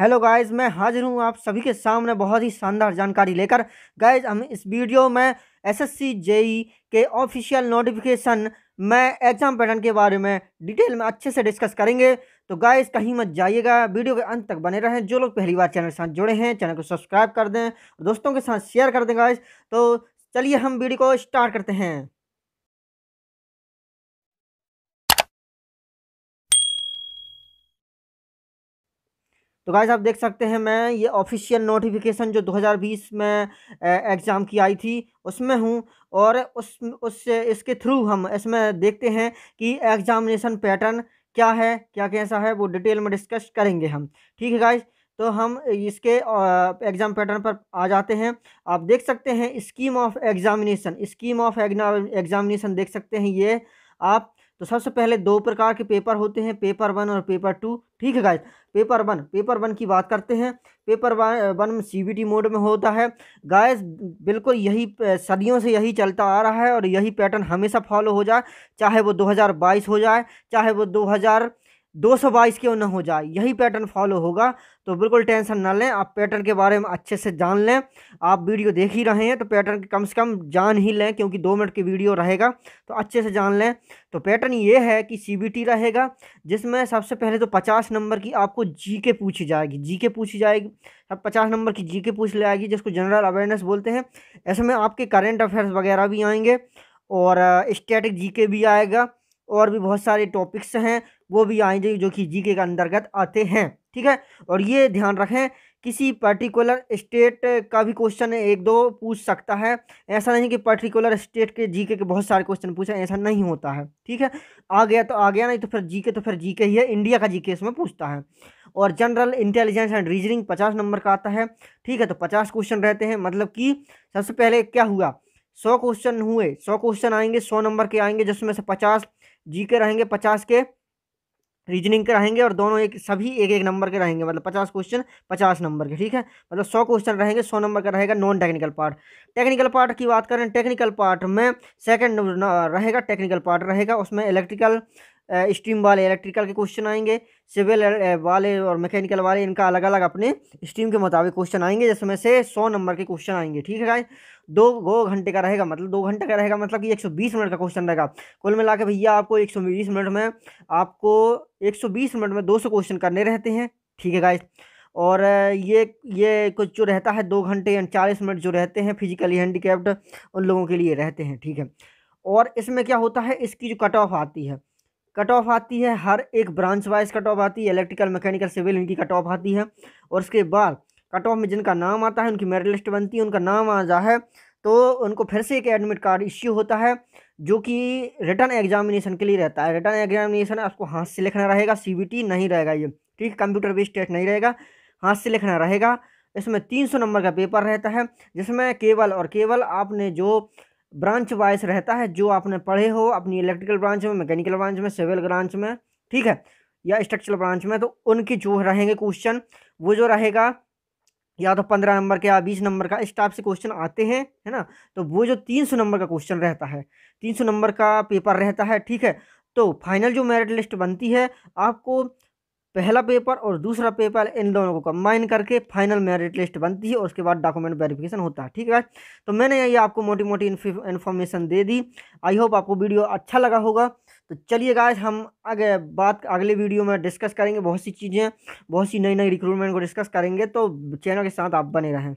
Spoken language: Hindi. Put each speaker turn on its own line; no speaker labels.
हेलो गाइस मैं हाजिर हूँ आप सभी के सामने बहुत ही शानदार जानकारी लेकर गाइस हम इस वीडियो में एसएससी जेई e के ऑफिशियल नोटिफिकेशन में एग्ज़ाम पैटर्न के बारे में डिटेल में अच्छे से डिस्कस करेंगे तो गाइस कहीं मत जाइएगा वीडियो के अंत तक बने रहें जो लोग पहली बार चैनल के साथ जुड़े हैं चैनल को सब्सक्राइब कर दें दोस्तों के साथ शेयर कर दें गाइज़ तो चलिए हम वीडियो को स्टार्ट करते हैं तो गाइज आप देख सकते हैं मैं ये ऑफिशियल नोटिफिकेशन जो 2020 में एग्ज़ाम की आई थी उसमें हूँ और उस उस इसके थ्रू हम इसमें देखते हैं कि एग्ज़ामिनेशन पैटर्न क्या है क्या कैसा है वो डिटेल में डिस्कस करेंगे हम ठीक है गाइज तो हम इसके एग्ज़ाम पैटर्न पर आ जाते हैं आप देख सकते हैं scheme of examination scheme of examination देख सकते हैं ये आप तो सबसे पहले दो प्रकार के पेपर होते हैं पेपर वन और पेपर टू ठीक है guys paper one paper one की बात करते हैं पेपर वन सीबीटी मोड में होता है गाइस बिल्कुल यही सदियों से यही चलता आ रहा है और यही पैटर्न हमेशा फॉलो हो जाए चाहे वो 2022 हो जाए चाहे वो हज़ार दो सौ बाईस क्यों ना हो जाए यही पैटर्न फॉलो होगा तो बिल्कुल टेंशन ना लें आप पैटर्न के बारे में अच्छे से जान लें आप वीडियो देख ही रहे हैं तो पैटर्न कम से कम जान ही लें क्योंकि दो मिनट की वीडियो रहेगा तो अच्छे से जान लें तो पैटर्न ये है कि सी रहेगा जिसमें सबसे पहले तो पचास नंबर की आपको जी के पूछी जाएगी जी के पूछी जाएगी अब पचास नंबर की जी के पूछ ले आएगी जिसको जनरल अवेयरनेस बोलते हैं में आपके करेंट अफेयर्स वगैरह भी आएंगे और स्टैटिक जी के भी आएगा और भी बहुत सारे टॉपिक्स हैं वो भी आएंगे जो कि जीके के अंतर्गत आते हैं ठीक है और ये ध्यान रखें किसी पर्टिकुलर स्टेट का भी क्वेश्चन एक दो पूछ सकता है ऐसा नहीं कि पर्टिकुलर स्टेट के जीके के बहुत सारे क्वेश्चन पूछे ऐसा नहीं होता है ठीक है आ गया तो आ गया नहीं तो फिर जीके तो फिर जीके ही है इंडिया का जीके इसमें पूछता है और जनरल इंटेलिजेंस एंड रीजनिंग पचास नंबर का आता है ठीक है तो पचास क्वेश्चन रहते हैं मतलब कि सबसे पहले क्या हुआ सौ क्वेश्चन हुए सौ क्वेश्चन आएंगे सौ नंबर के आएंगे जिसमें से पचास जी के रहेंगे पचास के रीजनिंग के रहेंगे और दोनों एक सभी एक एक नंबर के रहेंगे मतलब पचास क्वेश्चन पचास नंबर के ठीक है मतलब सौ क्वेश्चन रहेंगे सौ नंबर का रहेगा non technical part technical part की बात करें टेक्निकल पार्ट में सेकंड रहेगा टेक्निकल पार्ट रहेगा उसमें इलेक्ट्रिकल स्ट्रीम वाले इलेक्ट्रिकल के क्वेश्चन आएंगे सिविल वाले और मैकेनिकल वाले इनका अलग अलग अपने स्ट्रीम के मुताबिक क्वेश्चन आएंगे जिसमें से सौ नंबर के क्वेश्चन आएंगे ठीक है गाइस दो दो घंटे का रहेगा मतलब दो घंटे का रहेगा मतलब कि एक सौ बीस मिनट का क्वेश्चन रहेगा कुल मिला के भैया आपको एक सौ बीस मिनट में आपको एक सौ बीस मिनट में दो सौ क्वेश्चन करने रहते हैं ठीक है गाइस और ये ये कुछ जो रहता है दो घंटे एंड चालीस मिनट जो रहते हैं फिजिकली हैंडीकेप्ड उन लोगों के लिए रहते हैं ठीक है और इसमें क्या होता है इसकी जो कट ऑफ आती है कट ऑफ आती है हर एक ब्रांच वाइज कट ऑफ आती है इलेक्ट्रिकल मैकेनिकल सिविल इनकी कट ऑफ आती है और उसके बाद कट ऑफ में जिनका नाम आता है उनकी मेरिट लिस्ट बनती है उनका नाम आ है तो उनको फिर से एक एडमिट कार्ड इश्यू होता है जो कि रिटर्न एग्जामिनेशन के लिए रहता है रिटर्न एग्जामिनेशन आपको हाथ से लिखना रहेगा सी नहीं रहेगा ये ठीक कंप्यूटर बेस्ड टेस्ट नहीं रहेगा हाथ से लिखना रहेगा इसमें तीन सौ नंबर का पेपर रहता है जिसमें केवल और केवल आपने जो ब्रांच वाइज रहता है जो आपने पढ़े हो अपनी इलेक्ट्रिकल ब्रांच में मैकेनिकल ब्रांच में सिविल ब्रांच में ठीक है या स्ट्रक्चरल ब्रांच में तो उनके जो रहेंगे क्वेश्चन वो जो रहेगा या तो पंद्रह नंबर के या बीस नंबर का इस टाइप से क्वेश्चन आते हैं है ना तो वो जो तीन सौ नंबर का क्वेश्चन रहता है तीन सौ नंबर का पेपर रहता है ठीक है तो फाइनल जो मेरिट लिस्ट बनती है आपको पहला पेपर और दूसरा पेपर इन दोनों को कंबाइन करके फाइनल मेरिट लिस्ट बनती है और उसके बाद डॉक्यूमेंट वेरिफिकेशन होता है ठीक है तो मैंने ये आपको मोटी मोटी इन्फॉर्मेशन दे दी आई होप आपको वीडियो अच्छा लगा होगा तो चलिए गाइस हम आगे बात अगले वीडियो में डिस्कस करेंगे बहुत सी चीज़ें बहुत सी नई नई रिक्रूटमेंट को डिस्कस करेंगे तो चैनल के साथ आप बने रहें